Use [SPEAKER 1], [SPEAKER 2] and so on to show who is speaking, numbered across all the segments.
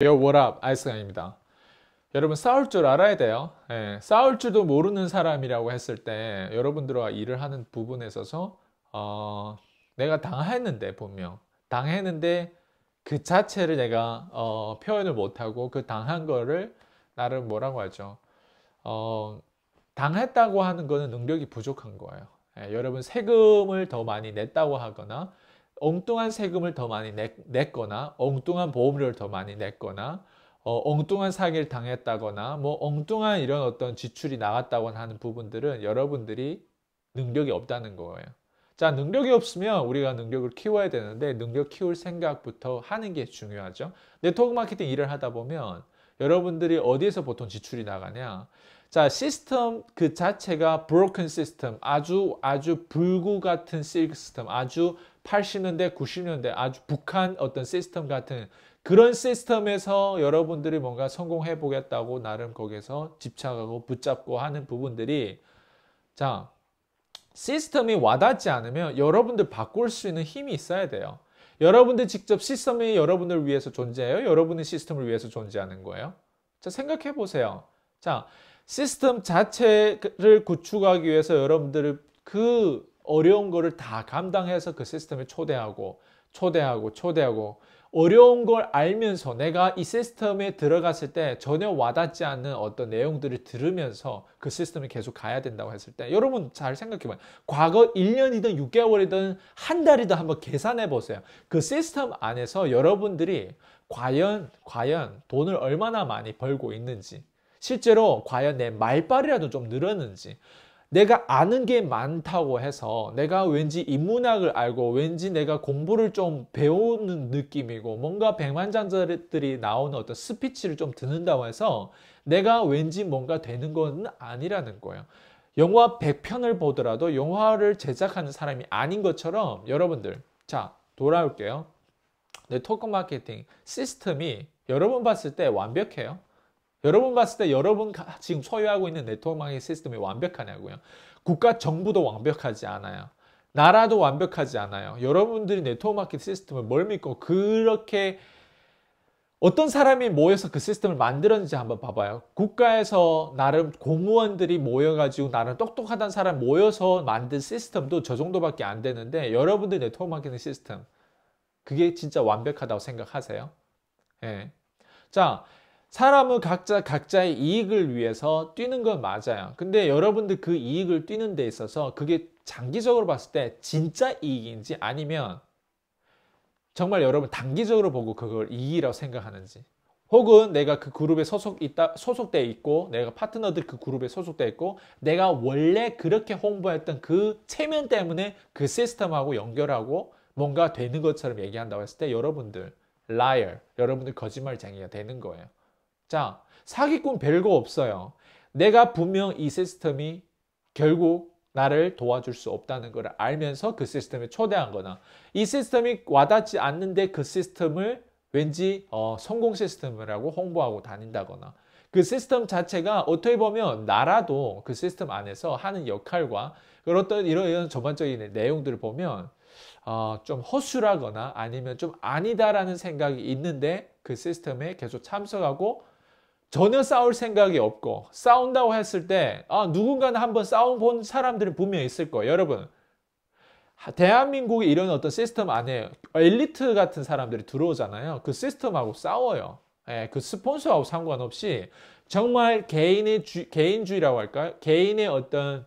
[SPEAKER 1] Yo, w 아이스강입니다. 여러분 싸울 줄 알아야 돼요. 예, 싸울 줄도 모르는 사람이라고 했을 때 여러분들과 일을 하는 부분에 있어서 어, 내가 당했는데 분명 당했는데 그 자체를 내가 어, 표현을 못하고 그 당한 거를 나를 뭐라고 하죠? 어, 당했다고 하는 거는 능력이 부족한 거예요. 예, 여러분 세금을 더 많이 냈다고 하거나 엉뚱한 세금을 더 많이 냈거나 엉뚱한 보험료를 더 많이 냈거나 어, 엉뚱한 사기를 당했다거나 뭐 엉뚱한 이런 어떤 지출이 나갔다거나 하는 부분들은 여러분들이 능력이 없다는 거예요. 자, 능력이 없으면 우리가 능력을 키워야 되는데 능력 키울 생각부터 하는 게 중요하죠. 네트워크 마케팅 일을 하다 보면 여러분들이 어디에서 보통 지출이 나가냐? 자, 시스템 그 자체가 broken 시스템, 아주 아주 불구 같은 시스템, 아주 80년대, 90년대 아주 북한 어떤 시스템 같은 그런 시스템에서 여러분들이 뭔가 성공해 보겠다고 나름 거기서 집착하고 붙잡고 하는 부분들이 자, 시스템이 와닿지 않으면 여러분들 바꿀 수 있는 힘이 있어야 돼요. 여러분들 직접 시스템이 여러분을 위해서 존재해요? 여러분의 시스템을 위해서 존재하는 거예요? 자, 생각해 보세요. 자, 시스템 자체를 구축하기 위해서 여러분들을 그 어려운 거를 다 감당해서 그 시스템에 초대하고 초대하고 초대하고 어려운 걸 알면서 내가 이 시스템에 들어갔을 때 전혀 와닿지 않는 어떤 내용들을 들으면서 그 시스템에 계속 가야 된다고 했을 때 여러분 잘 생각해봐요. 과거 1년이든 6개월이든 한 달이든 한번 계산해 보세요. 그 시스템 안에서 여러분들이 과연 과연 돈을 얼마나 많이 벌고 있는지 실제로 과연 내 말빨이라도 좀 늘었는지 내가 아는 게 많다고 해서 내가 왠지 인문학을 알고 왠지 내가 공부를 좀 배우는 느낌이고 뭔가 백만장자들이 나오는 어떤 스피치를 좀 듣는다고 해서 내가 왠지 뭔가 되는 건 아니라는 거예요. 영화 100편을 보더라도 영화를 제작하는 사람이 아닌 것처럼 여러분들 자 돌아올게요. 내 네, 토크 마케팅 시스템이 여러분 봤을 때 완벽해요. 여러분 봤을 때 여러분 지금 소유하고 있는 네트워크 망의 시스템이 완벽하냐고요. 국가 정부도 완벽하지 않아요. 나라도 완벽하지 않아요. 여러분들이 네트워크 마케 시스템을 뭘 믿고 그렇게 어떤 사람이 모여서 그 시스템을 만들었는지 한번 봐봐요. 국가에서 나름 공무원들이 모여가지고 나름 똑똑하다는 사람 모여서 만든 시스템도 저 정도밖에 안 되는데 여러분들 네트워크 마케팅 시스템 그게 진짜 완벽하다고 생각하세요? 예. 자, 사람은 각자 각자의 이익을 위해서 뛰는 건 맞아요. 근데 여러분들 그 이익을 뛰는 데 있어서 그게 장기적으로 봤을 때 진짜 이익인지 아니면 정말 여러분 단기적으로 보고 그걸 이익이라고 생각하는지 혹은 내가 그 그룹에 소속 있다, 소속돼 있고 내가 파트너들 그 그룹에 소속돼 있고 내가 원래 그렇게 홍보했던 그 체면 때문에 그 시스템하고 연결하고 뭔가 되는 것처럼 얘기한다고 했을 때 여러분들 라 i a 여러분들 거짓말쟁이가 되는 거예요. 자, 사기꾼 별거 없어요. 내가 분명 이 시스템이 결국 나를 도와줄 수 없다는 걸 알면서 그 시스템에 초대한 거나 이 시스템이 와닿지 않는데 그 시스템을 왠지 어, 성공 시스템이라고 홍보하고 다닌다거나 그 시스템 자체가 어떻게 보면 나라도 그 시스템 안에서 하는 역할과 그렇던 이런, 이런 전반적인 내용들을 보면 어, 좀 허술하거나 아니면 좀 아니다라는 생각이 있는데 그 시스템에 계속 참석하고 전혀 싸울 생각이 없고 싸운다고 했을 때 아, 누군가는 한번 싸운본 사람들은 분명히 있을 거예요. 여러분 대한민국의 이런 어떤 시스템 안에 엘리트 같은 사람들이 들어오잖아요. 그 시스템하고 싸워요. 예, 그 스폰서하고 상관없이 정말 개인의 주, 개인주의라고 할까요? 개인의 어떤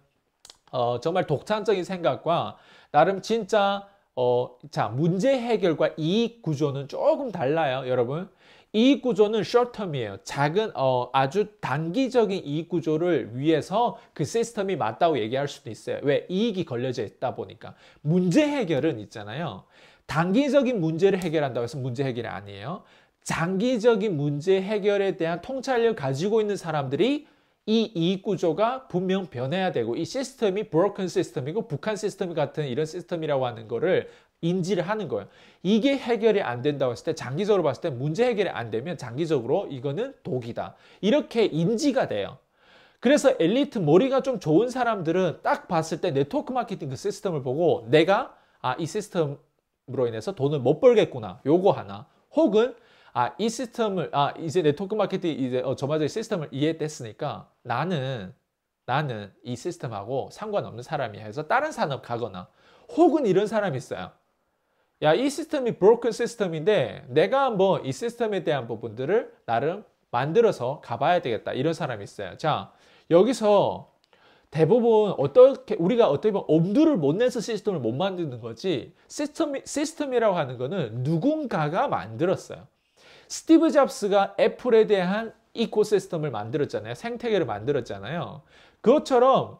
[SPEAKER 1] 어, 정말 독창적인 생각과 나름 진짜 어, 자 문제 해결과 이익 구조는 조금 달라요, 여러분. 이익 구조는 s h o r t t e r m 이에요 작은 어, 아주 단기적인 이익 구조를 위해서 그 시스템이 맞다고 얘기할 수도 있어요. 왜? 이익이 걸려져 있다 보니까. 문제 해결은 있잖아요. 단기적인 문제를 해결한다고 해서 문제 해결이 아니에요. 장기적인 문제 해결에 대한 통찰력을 가지고 있는 사람들이 이 이익 구조가 분명 변해야 되고 이 시스템이 브로큰 시스템이고 북한 시스템 같은 이런 시스템이라고 하는 거를 인지를 하는 거예요. 이게 해결이 안 된다고 했을 때 장기적으로 봤을 때 문제 해결이 안 되면 장기적으로 이거는 독이다. 이렇게 인지가 돼요. 그래서 엘리트 머리가 좀 좋은 사람들은 딱 봤을 때 네트워크 마케팅 그 시스템을 보고 내가 아 이 시스템으로 인해서 돈을 못 벌겠구나. 요거 하나. 혹은 아 이 시스템을 아 이제 네트워크 마케팅 이제 어, 저마저 시스템을 이해됐으니까 나는 나는 이 시스템하고 상관없는 사람이 해서 다른 산업 가거나 혹은 이런 사람이 있어요. 야, 이 시스템이 broken 시스템인데 내가 한번 이 시스템에 대한 부분들을 나름 만들어서 가봐야 되겠다. 이런 사람이 있어요. 자, 여기서 대부분 어떻게 우리가 어떻게 보면 엄두를 못 내서 시스템을 못 만드는 거지 시스템 시스템이라고 하는 거는 누군가가 만들었어요. 스티브 잡스가 애플에 대한 이코시스템을 만들었잖아요. 생태계를 만들었잖아요. 그것처럼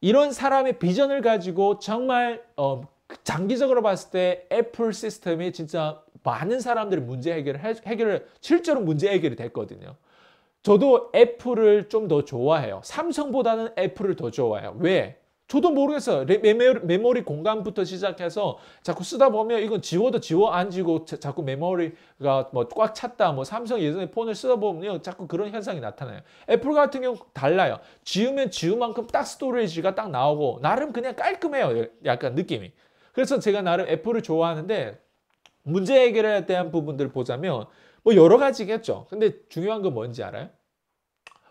[SPEAKER 1] 이런 사람의 비전을 가지고 정말 어, 장기적으로 봤을 때 애플 시스템이 진짜 많은 사람들이 문제 해결을 해결을 실제로 문제 해결이 됐거든요. 저도 애플을 좀 더 좋아해요. 삼성보다는 애플을 더 좋아해요. 왜? 저도 모르겠어요. 메모리, 메모리 공간부터 시작해서 자꾸 쓰다 보면 이건 지워도 지워 안 지고 자, 꾸 메모리가 뭐 꽉 찼다. 뭐 삼성 예전에 폰을 쓰다 보면요. 자꾸 그런 현상이 나타나요. 애플 같은 경우 달라요. 지우면 지우만큼 딱 스토리지가 딱 나오고 나름 그냥 깔끔해요. 약간 느낌이. 그래서 제가 나름 애플을 좋아하는데 문제 해결에 대한 부분들 을 보자면 뭐 여러 가지겠죠. 근데 중요한 건 뭔지 알아요?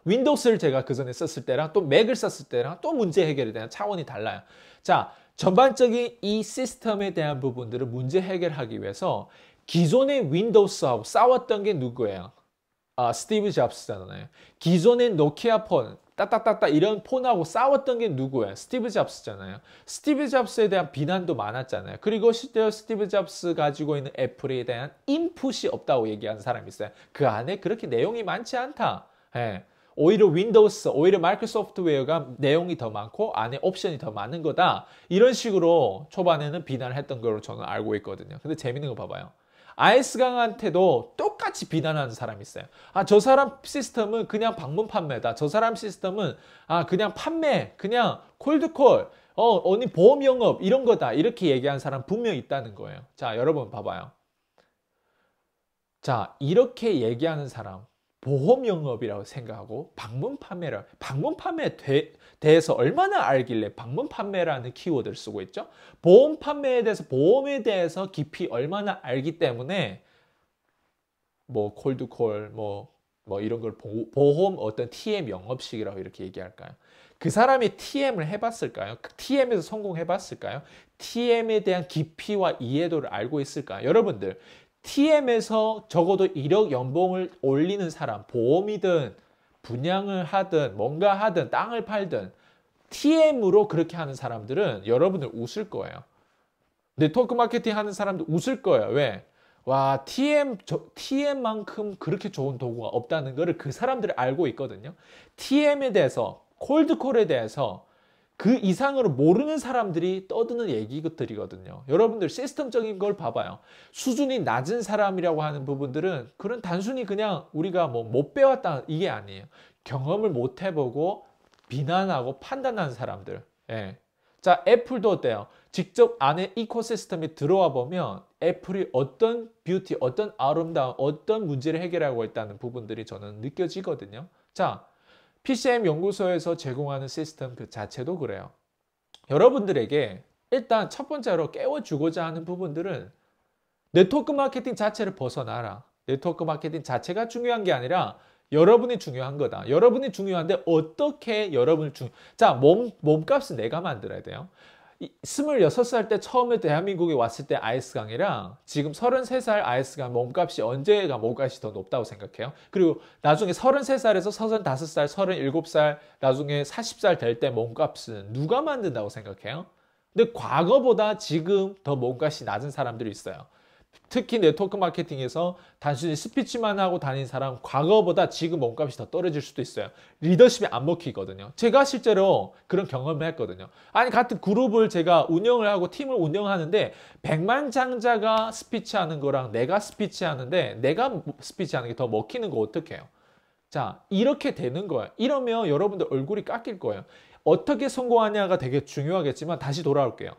[SPEAKER 1] 윈도우스를 제가 그 전에 썼을 때랑 또 맥을 썼을 때랑 또 문제 해결에 대한 차원이 달라요. 자, 전반적인 이 시스템에 대한 부분들을 문제 해결하기 위해서 기존의 윈도우스하고 싸웠던 게 누구예요? 아, 스티브 잡스잖아요. 기존의 노키아 폰, 따따따따 이런 폰하고 싸웠던 게 누구예요? 스티브 잡스잖아요. 스티브 잡스에 대한 비난도 많았잖아요. 그리고 실제로 스티브 잡스 가지고 있는 애플에 대한 인풋이 없다고 얘기한 사람이 있어요. 그 안에 그렇게 내용이 많지 않다. 예. 오히려 윈도우스, 오히려 마이크로소프트웨어가 내용이 더 많고 안에 옵션이 더 많은 거다. 이런 식으로 초반에는 비난을 했던 걸로 저는 알고 있거든요. 근데 재밌는 거 봐봐요. 아이스강한테도 똑같이 비난하는 사람이 있어요. 아, 저 사람 시스템은 그냥 방문 판매다. 저 사람 시스템은 아, 그냥 판매, 그냥 콜드콜, 어, 언니 보험 영업 이런 거다. 이렇게 얘기한 사람 분명 있다는 거예요. 자, 여러분 봐봐요. 자, 이렇게 얘기하는 사람 보험 영업이라고 생각하고 방문 판매를 방문 판매에 대, 해서 얼마나 알길래 방문 판매라는 키워드를 쓰고 있죠? 보험 판매에 대해서 보험에 대해서 깊이 얼마나 알기 때문에 뭐 콜드콜 뭐, 뭐 이런 걸 보, 보험 어떤 TM 영업식이라고 이렇게 얘기할까요? 그 사람이 TM을 해봤을까요? 그 TM에서 성공해봤을까요? TM에 대한 깊이와 이해도를 알고 있을까요? 여러분들 TM에서 적어도 1억 연봉을 올리는 사람, 보험이든 분양을 하든 뭔가 하든 땅을 팔든 TM으로 그렇게 하는 사람들은 여러분들 웃을 거예요. 네트워크 마케팅 하는 사람들 웃을 거예요. 왜? 와, TM, 저, TM만큼 그렇게 좋은 도구가 없다는 것을 그 사람들이 알고 있거든요. TM에 대해서, 콜드콜에 대해서 그 이상으로 모르는 사람들이 떠드는 얘기들이거든요. 여러분들 시스템적인 걸 봐봐요. 수준이 낮은 사람이라고 하는 부분들은 그런 단순히 그냥 우리가 뭐 못 배웠다 이게 아니에요. 경험을 못 해보고 비난하고 판단하는 사람들. 예. 자, 애플도 어때요? 직접 안에 이코시스템에 들어와 보면 애플이 어떤 뷰티, 어떤 아름다움, 어떤 문제를 해결하고 있다는 부분들이 저는 느껴지거든요. 자, PCM 연구소에서 제공하는 시스템 그 자체도 그래요. 여러분들에게 일단 첫 번째로 깨워주고자 하는 부분들은 네트워크 마케팅 자체를 벗어나라. 네트워크 마케팅 자체가 중요한 게 아니라 여러분이 중요한 거다. 여러분이 중요한데 어떻게 여러분을 중... 자, 몸, 몸값은 내가 만들어야 돼요. 2 6살때 처음에 대한민국에 왔을 때 아이스 강이랑 지금 3 3살 아이스 강 몸값이 언제가 몸값이 더 높다고 생각해요? 그리고 나중에 3 3 살에서 3 5살3 7살 나중에 4 0살될 때 몸값은 누가 만든다고 생각해요? 근데 과거보다 지금 더 몸값이 낮은 사람들이 있어요. 특히 네트워크 마케팅에서 단순히 스피치만 하고 다닌 사람 과거보다 지금 몸값이 더 떨어질 수도 있어요. 리더십이 안 먹히거든요. 제가 실제로 그런 경험을 했거든요. 아니 같은 그룹을 제가 운영을 하고 팀을 운영하는데 1 0 0만 장자가 스피치하는 거랑 내가 스피치하는데 내가 스피치하는 게 더 먹히는 거 어떡해요? 자 이렇게 되는 거예요. 이러면 여러분들 얼굴이 깎일 거예요. 어떻게 성공하냐가 되게 중요하겠지만 다시 돌아올게요.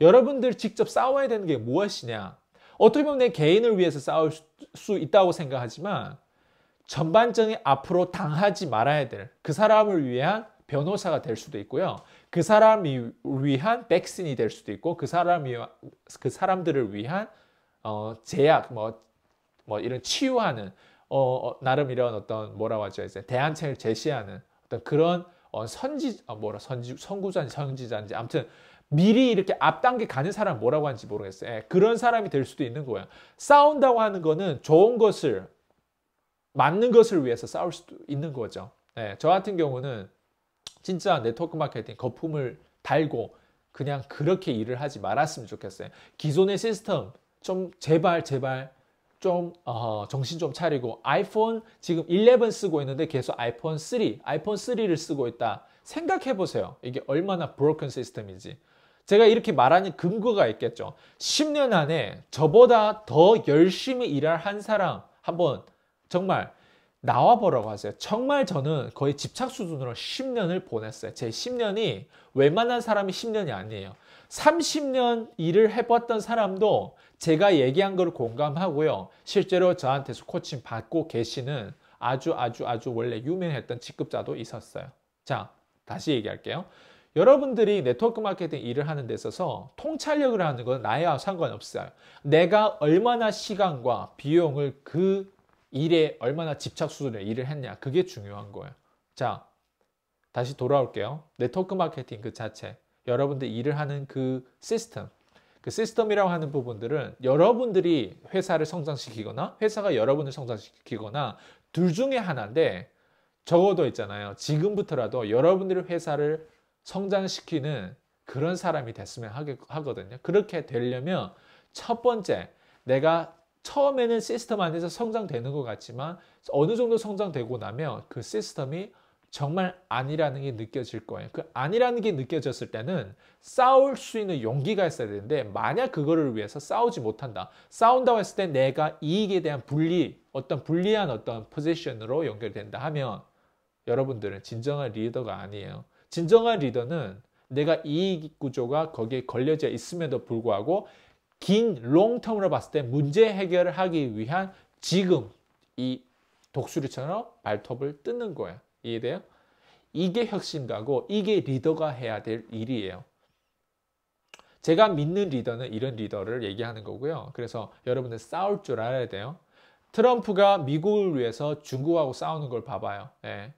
[SPEAKER 1] 여러분들 직접 싸워야 되는 게 무엇이냐? 어떻게 보면 내 개인을 위해서 싸울 수 있다고 생각하지만 전반적인 앞으로 당하지 말아야 될 그 사람을 위한 변호사가 될 수도 있고요. 그 사람이 위한 백신이 될 수도 있고 그 사람이 그 사람들을 위한 어, 제약 뭐뭐 뭐 이런 치유하는 어, 어, 나름 이런 어떤 뭐라고 하죠 이제 대안책을 제시하는 어떤 그런 어, 선지 어, 뭐라 선지 선구자인지 선지자인지 아무튼 미리 이렇게 앞당겨 가는 사람 뭐라고 하는지 모르겠어요. 예, 그런 사람이 될 수도 있는 거예요. 싸운다고 하는 거는 좋은 것을 맞는 것을 위해서 싸울 수도 있는 거죠. 예, 저 같은 경우는 진짜 네트워크 마케팅 거품을 달고 그냥 그렇게 일을 하지 말았으면 좋겠어요. 기존의 시스템 좀 제발 제발 좀 어, 정신 좀 차리고 아이폰 지금 11 쓰고 있는데 계속 아이폰 3, 아이폰 3를 쓰고 있다. 생각해 보세요. 이게 얼마나 브로큰 시스템인지. 제가 이렇게 말하는 근거가 있겠죠. 10년 안에 저보다 더 열심히 일할 한 사람 한번 정말 나와보라고 하세요. 정말 저는 거의 집착 수준으로 10년을 보냈어요. 제 10년이 웬만한 사람이 10년이 아니에요. 30년 일을 해봤던 사람도 제가 얘기한 걸 공감하고요. 실제로 저한테서 코칭 받고 계시는 아주 아주 아주 원래 유명했던 직급자도 있었어요. 자, 다시 얘기할게요. 여러분들이 네트워크 마케팅 일을 하는 데 있어서 통찰력을 하는 건 나야 상관없어요. 내가 얼마나 시간과 비용을 그 일에 얼마나 집착 수준에 일을 했냐 그게 중요한 거예요. 자 다시 돌아올게요. 네트워크 마케팅 그 자체 여러분들 일을 하는 그 시스템 그 시스템이라고 하는 부분들은 여러분들이 회사를 성장시키거나 회사가 여러분을 성장시키거나 둘 중에 하나인데 적어도 있잖아요. 지금부터라도 여러분들의 회사를 성장시키는 그런 사람이 됐으면 하거든요. 그렇게 되려면 첫 번째, 내가 처음에는 시스템 안에서 성장되는 것 같지만 어느 정도 성장되고 나면 그 시스템이 정말 아니라는 게 느껴질 거예요. 그 아니라는 게 느껴졌을 때는 싸울 수 있는 용기가 있어야 되는데 만약 그거를 위해서 싸우지 못한다. 싸운다고 했을 때 내가 이익에 대한 분리, 어떤 불리한 어떤 포지션으로 연결된다 하면 여러분들은 진정한 리더가 아니에요. 진정한 리더는 내가 이익 구조가 거기에 걸려져 있음에도 불구하고 긴 롱텀으로 봤을 때 문제 해결을 하기 위한 지금 이 독수리처럼 발톱을 뜯는 거야. 이해돼요? 이게 혁신가고 이게 리더가 해야 될 일이에요. 제가 믿는 리더는 이런 리더를 얘기하는 거고요. 그래서 여러분들 싸울 줄 알아야 돼요. 트럼프가 미국을 위해서 중국하고 싸우는 걸 봐봐요. 예.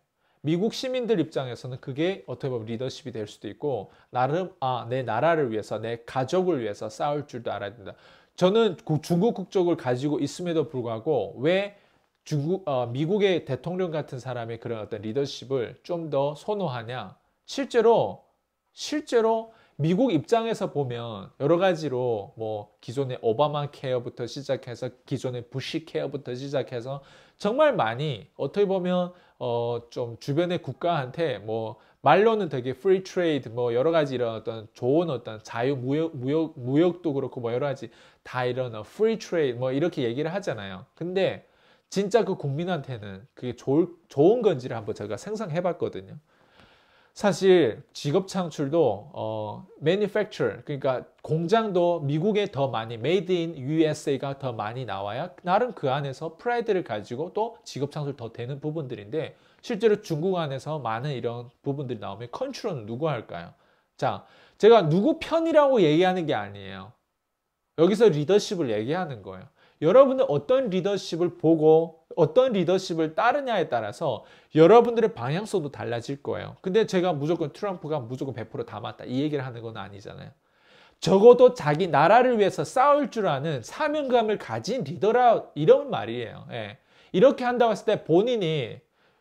[SPEAKER 1] 미국 시민들 입장에서는 그게 어떻게 보면 리더십이 될 수도 있고 나름 아 내 나라를 위해서 내 가족을 위해서 싸울 줄도 알아야 된다. 저는 그 중국 국적을 가지고 있음에도 불구하고 왜 중국 어, 미국의 대통령 같은 사람의 그런 어떤 리더십을 좀 더 선호하냐? 실제로 실제로 미국 입장에서 보면 여러 가지로 뭐 기존의 오바마 케어부터 시작해서 기존의 부시 케어부터 시작해서 정말 많이 어떻게 보면 어 좀 주변의 국가한테 뭐 말로는 되게 프리 트레이드 뭐 여러 가지 이런 어떤 좋은 어떤 자유 무역 무역 무역도 그렇고 뭐 여러 가지 다 이런 어, 프리 트레이드 뭐 이렇게 얘기를 하잖아요. 근데 진짜 그 국민한테는 그게 좋을, 좋은 건지를 한번 제가 생성해 봤거든요. 사실 직업 창출도 어, manufacture 그러니까 공장도 미국에 더 많이 made in USA가 더 많이 나와야 나름 그 안에서 프라이드를 가지고 또 직업 창출 더 되는 부분들인데 실제로 중국 안에서 많은 이런 부분들이 나오면 컨트롤은 누구 할까요? 자, 제가 누구 편이라고 얘기하는 게 아니에요. 여기서 리더십을 얘기하는 거예요. 여러분들 어떤 리더십을 보고 어떤 리더십을 따르냐에 따라서 여러분들의 방향성도 달라질 거예요. 근데 제가 무조건 트럼프가 무조건 100%다 맞다 이 얘기를 하는 건 아니잖아요. 적어도 자기 나라를 위해서 싸울 줄 아는 사명감을 가진 리더라 이런 말이에요. 예. 이렇게 한다고 했을 때 본인이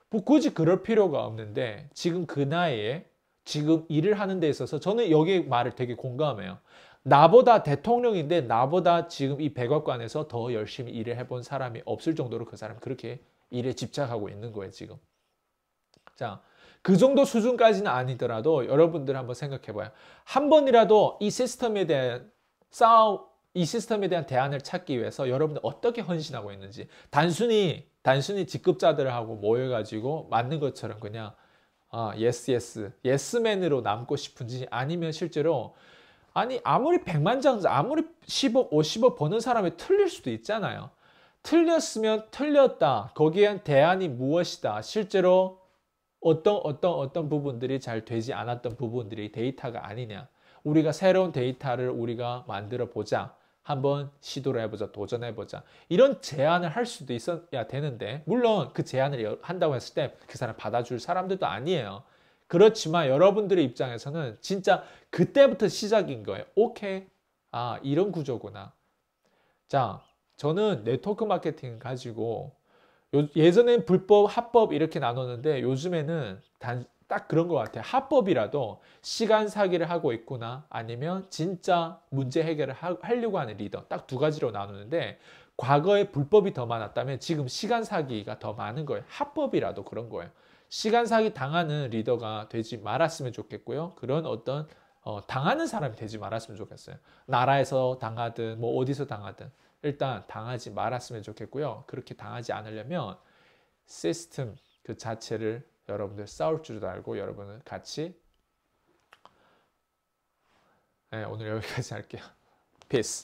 [SPEAKER 1] 뭐 굳이 그럴 필요가 없는데 지금 그 나이에 지금 일을 하는 데 있어서 저는 여기 말을 되게 공감해요. 나보다 대통령인데 나보다 지금 이 백악관에서 더 열심히 일을 해본 사람이 없을 정도로 그 사람이 그렇게 일에 집착하고 있는 거예요, 지금. 자, 그 정도 수준까지는 아니더라도 여러분들 한번 생각해 봐요. 한 번이라도 이 시스템에 대한 싸움, 이 시스템에 대한 대안을 찾기 위해서 여러분들 어떻게 헌신하고 있는지 단순히 단순히 직급자들하고 모여가지고 맞는 것처럼 그냥 아, 예스 예스 예스맨으로 남고 싶은지 아니면 실제로 아니 아무리 1 0 0만장 아무리 10억 50억 버는 사람이 틀릴 수도 있잖아요. 틀렸으면 틀렸다. 거기에 대안이 무엇이다. 실제로 어떤 어떤 어떤 부분들이 잘 되지 않았던 부분들이 데이터가 아니냐. 우리가 새로운 데이터를 우리가 만들어 보자. 한번 시도를 해보자. 도전해 보자. 이런 제안을 할 수도 있어야 되는데 물론 그 제안을 한다고 했을 때 그 사람 받아줄 사람들도 아니에요. 그렇지만 여러분들의 입장에서는 진짜 그때부터 시작인 거예요. 오케이. 아, 이런 구조구나. 자, 저는 네트워크 마케팅 을 가지고 예전엔 불법, 합법 이렇게 나눴는데 요즘에는 단, 딱 그런 것 같아요. 합법이라도 시간 사기를 하고 있구나 아니면 진짜 문제 해결을 하, 하려고 하는 리더 딱 두 가지로 나누는데 과거에 불법이 더 많았다면 지금 시간 사기가 더 많은 거예요. 합법이라도 그런 거예요. 시간사기 당하는 리더가 되지 말았으면 좋겠고요. 그런 어떤 어, 당하는 사람이 되지 말았으면 좋겠어요. 나라에서 당하든 뭐 어디서 당하든 일단 당하지 말았으면 좋겠고요. 그렇게 당하지 않으려면 시스템 그 자체를 여러분들 싸울 줄도 알고 여러분은 같이 네, 오늘 여기까지 할게요. Peace.